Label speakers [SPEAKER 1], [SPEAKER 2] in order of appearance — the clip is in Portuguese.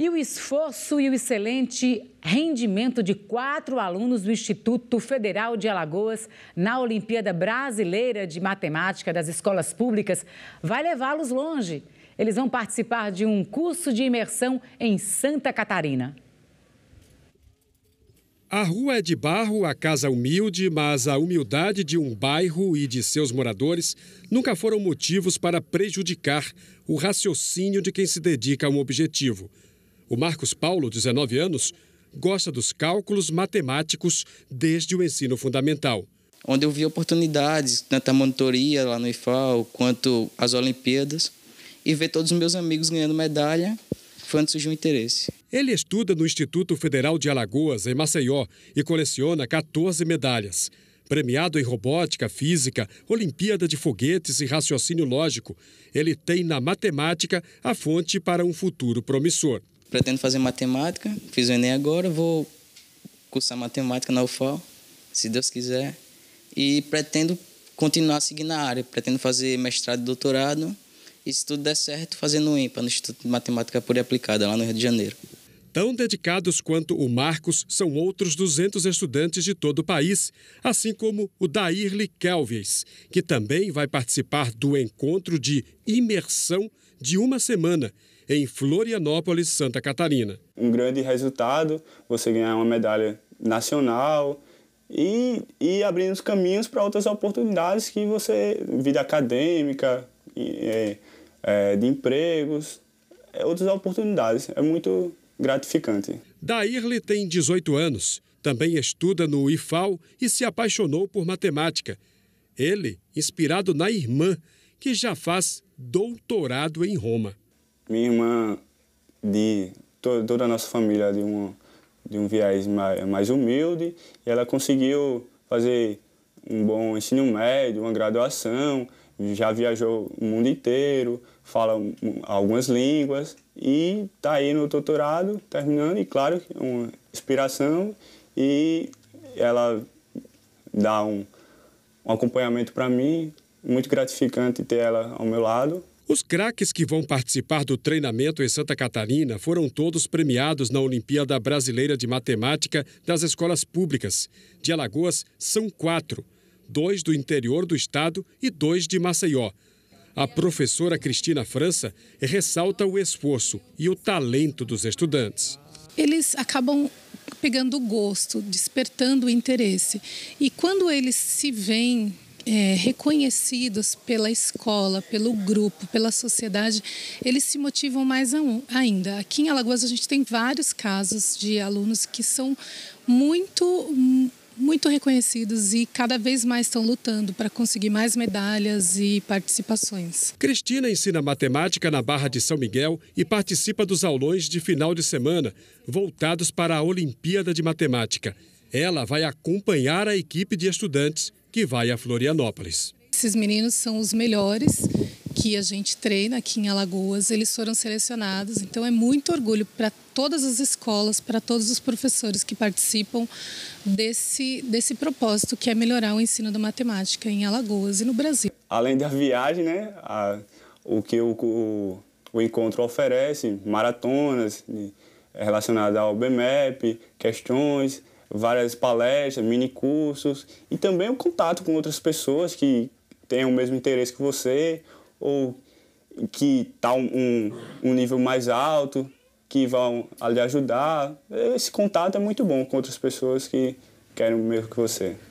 [SPEAKER 1] E o esforço e o excelente rendimento de quatro alunos do Instituto Federal de Alagoas na Olimpíada Brasileira de Matemática das Escolas Públicas vai levá-los longe. Eles vão participar de um curso de imersão em Santa Catarina.
[SPEAKER 2] A rua é de barro, a casa humilde, mas a humildade de um bairro e de seus moradores nunca foram motivos para prejudicar o raciocínio de quem se dedica a um objetivo o Marcos Paulo, 19 anos, gosta dos cálculos matemáticos desde o ensino fundamental. Onde eu vi oportunidades, tanto a monitoria lá no IFAO, quanto as Olimpíadas, e ver todos os meus amigos ganhando medalha, foi onde surgiu o interesse. Ele estuda no Instituto Federal de Alagoas, em Maceió, e coleciona 14 medalhas. Premiado em robótica, física, Olimpíada de foguetes e raciocínio lógico, ele tem na matemática a fonte para um futuro promissor pretendo fazer matemática, fiz o Enem agora, vou cursar matemática na UFAL, se Deus quiser. E pretendo continuar seguindo na área, pretendo fazer mestrado e doutorado. E se tudo der certo, fazer no IMPA, no Instituto de Matemática Pura e Aplicada, lá no Rio de Janeiro. Tão dedicados quanto o Marcos são outros 200 estudantes de todo o país, assim como o Dairle Kelvies, que também vai participar do encontro de imersão de uma semana, em Florianópolis, Santa Catarina.
[SPEAKER 3] Um grande resultado, você ganhar uma medalha nacional e, e abrindo os caminhos para outras oportunidades que você, vida acadêmica, é, é, de empregos, é, outras oportunidades. É muito gratificante.
[SPEAKER 2] Dairle tem 18 anos, também estuda no IFAL e se apaixonou por matemática. Ele, inspirado na irmã, que já faz doutorado em Roma
[SPEAKER 3] minha irmã, de toda a nossa família, de, um de um viés mais, mais humilde, e ela conseguiu fazer um bom ensino médio, uma graduação, já viajou o mundo inteiro, fala algumas línguas e está aí no doutorado, terminando, e claro, uma inspiração e ela dá um, um acompanhamento para mim, muito gratificante ter ela ao meu lado os craques que vão
[SPEAKER 2] participar do treinamento em Santa Catarina foram todos premiados na Olimpíada Brasileira de Matemática das Escolas Públicas. De Alagoas, são quatro: dois do interior do estado e dois de Maceió. A professora Cristina França ressalta o esforço e o talento dos estudantes.
[SPEAKER 1] Eles acabam pegando o gosto, despertando o interesse. E quando eles se veem é, reconhecidos pela escola, pelo grupo, pela sociedade, eles se motivam mais ainda. Aqui em Alagoas a gente tem vários casos de alunos que são muito muito reconhecidos e cada vez mais estão lutando para conseguir mais medalhas e participações.
[SPEAKER 2] Cristina ensina matemática na Barra de São Miguel e participa dos aulões de final de semana, voltados para a Olimpíada de Matemática. Ela vai acompanhar a equipe de estudantes que vai a Florianópolis.
[SPEAKER 1] Esses meninos são os melhores que a gente treina aqui em Alagoas, eles foram selecionados, então é muito orgulho para todas as escolas, para todos os professores que participam desse, desse propósito que é melhorar o ensino da matemática em Alagoas e no Brasil.
[SPEAKER 3] Além da viagem, né, a, o que o, o, o, encontro oferece, maratonas né, relacionadas ao BMEP, questões, várias palestras, mini cursos e também o contato com outras pessoas que têm o mesmo interesse que você ou que tá um, um nível mais alto que vão lhe ajudar. Esse contato é muito bom com outras pessoas que querem o mesmo que você.